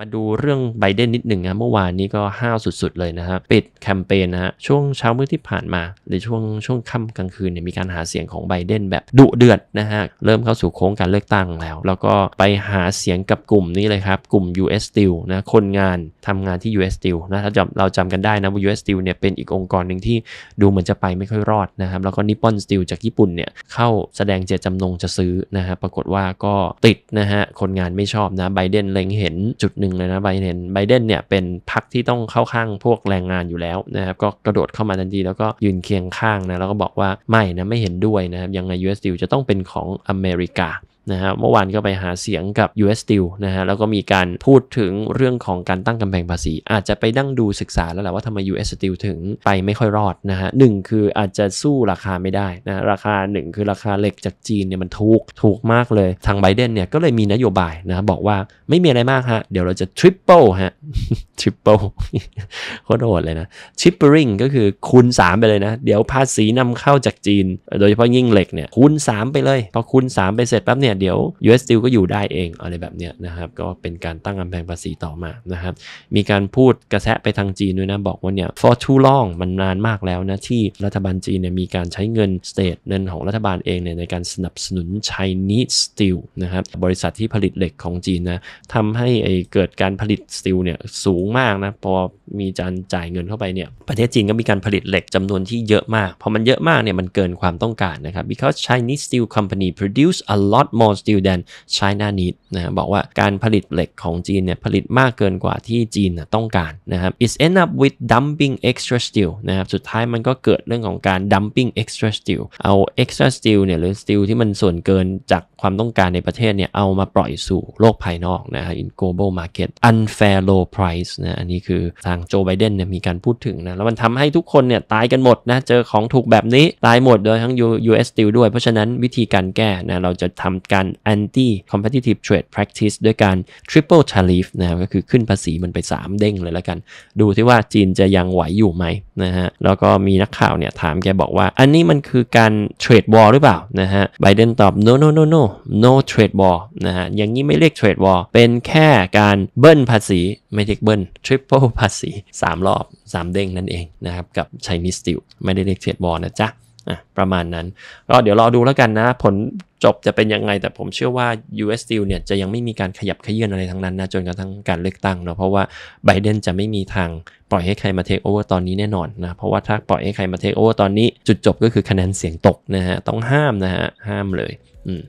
มาดูเรื่องไบเดนนิดหนึ่งนะเมื่อวานนี้ก็ห้าวสุดๆเลยนะครับ ปิดแคมเปญนะฮะช่วงเช้ามืดที่ผ่านมาหรือช่วงช่วงค่ำกลางคืนเนี่ยมีการหาเสียงของไบเดนแบบดุเดือดนะฮะเริ่มเข้าสู่โค้งการเลือกตั้งแล้ว แล้วก็ไปหาเสียงกับกลุ่มนี้เลยครับ กลุ่ม US Steel นะคนงานทำงานที่ US Steel นะถ้าจำเราจำกันได้นะว่า US Steel เนี่ยเป็นอีกองค์กรหนึ่งที่ดูเหมือนจะไปไม่ค่อยรอดนะครับแล้วก็นิปปอนสตีลจากญี่ปุ่นเนี่ยเข้าแสดงเจตจำนงจะซื้อนะฮะปรากฏว่าก็ติดนะฮะคนงานไม่ชอบนะไบเดนเล็งเห็นจุดึ่งเลยนะไบเดนไบเดนเนี่ยเป็นพรรคที่ต้องเข้าข้างพวกแรงงานอยู่แล้วนะครับ ก็กระโดดเข้ามาทันทีแล้วก็ยืนเคียงข้างนะ แล้วก็บอกว่าไม่นะไม่เห็นด้วยนะครับ ยังไง US Steel จะต้องเป็นของอเมริกานะฮะเมื่อวานก็ไปหาเสียงกับ US Steel นะฮะแล้วก็มีการพูดถึงเรื่องของการตั้งกำแพงภาษี อาจจะไปดั้งดูศึกษาแล้วแหละว่าทำไม US Steel ถึงไปไม่ค่อยรอดนะฮะหนึ่งคืออาจจะสู้ราคาไม่ได้นะราคาหนึ่งคือราคาเหล็กจากจีนเนี่ยมันถูกถูกมากเลยทางไบเดนเนี่ยก็เลยมีนโยบายนะบอกว่าไม่มีอะไรมากฮะ เดี๋ยวเราจะทริปเปิลฮะทริปเปิลโคตรโหดเลยนะชิปเปอริงก็คือคูณ3 ไปเลยนะ เดี๋ยวภาษีนำเข้าจากจีน โดยเฉพาะยิ่งเหล็กเนี่ยคูณ3 ไปเลยพอคูณ3 ไปเสร็จปั๊บเนี่ยเดี๋ยว US Steel ก็อยู่ได้เองอะไรแบบเนี้ยนะครับ ก็เป็นการตั้งกำแพงภาษีต่อมานะครับ มีการพูดกระแสะไปทางจีนด้วยนะบอกว่าเนี่ย for too long มันนานมากแล้วนะที่รัฐบาลจีนเนี่ยมีการใช้เงินสเตทเงินของรัฐบาลเองเนี่ยในการสนับสนุน Chinese Steel นะครับ บริษัทที่ผลิตเหล็กของจีนนะทำให้ไอ้เกิดการผลิตสตีลเนี่ยสูงมากนะพอมีการจ่ายเงินเข้าไปเนี่ย ประเทศจีนก็มีการผลิตเหล็กจำนวนที่เยอะมาก พอมันเยอะมากเนี่ยมันเกินความต้องการนะครับ because Chinese steel company produce a lot more more steel than China need นะบอกว่าการผลิตเหล็กของจีนเนี่ยผลิตมากเกินกว่าที่จีนต้องการนะครับ it end up with dumping extra steel นะครับสุดท้ายมันก็เกิดเรื่องของการ dumping extra steel เอา extra steel เนี่ยหรือ steel ที่มันส่วนเกินจากความต้องการในประเทศเนี่ย เอามาปล่อยสู่โลกภายนอกนะฮะ in global market unfair low price นะอันนี้คือทางโจไบเดนเนี่ยมีการพูดถึงนะแล้วมันทำให้ทุกคนเนี่ยตายกันหมดนะ เจอของถูกแบบนี้ ตายหมด โดยทั้ง US Steel ด้วยเพราะฉะนั้นวิธีการแก้นะเราจะทำการ anti competitive trade practice ด้วยการ triple tariff นะครับก็คือขึ้นภาษีมันไป 3 เด้งเลยแล้วกัน ดูที่ว่าจีนจะยังไหวอยู่ไหมนะฮะแล้วก็มีนักข่าวเนี่ย ถามแกบอกว่า อันนี้มันคือการ trade war หรือเปล่านะฮะไบเดนตอบ no no no no no trade war นะฮะอย่างนี้ไม่เรียก trade war เป็นแค่การเบิ้ลภาษี ไม่เรียกเบิ้ล triple ภาษี 3 รอบ 3 เด้งนั่นเองนะครับกับ Chinese Steel ไม่ได้เรียก trade war นะจ๊ะอ่ะประมาณนั้นก็เดี๋ยวรอดูแล้วกันนะ ผลจบจะเป็นยังไงแต่ผมเชื่อว่า US Steel เนี่ย จะยังไม่มีการขยับขยื่นอะไรทั้งนั้นนะจนกระทั่งการเลือกตั้งเนาะเพราะว่าไบเดนจะไม่มีทางปล่อยให้ใครมาเทคโอเวอร์ตอนนี้แน่นอนนะเพราะว่าถ้าปล่อยให้ใครมาเทคโอเวอร์ตอนนี้ จุดจบก็คือคะแนนเสียงตกนะฮะต้องห้ามนะฮะห้ามเลยอืม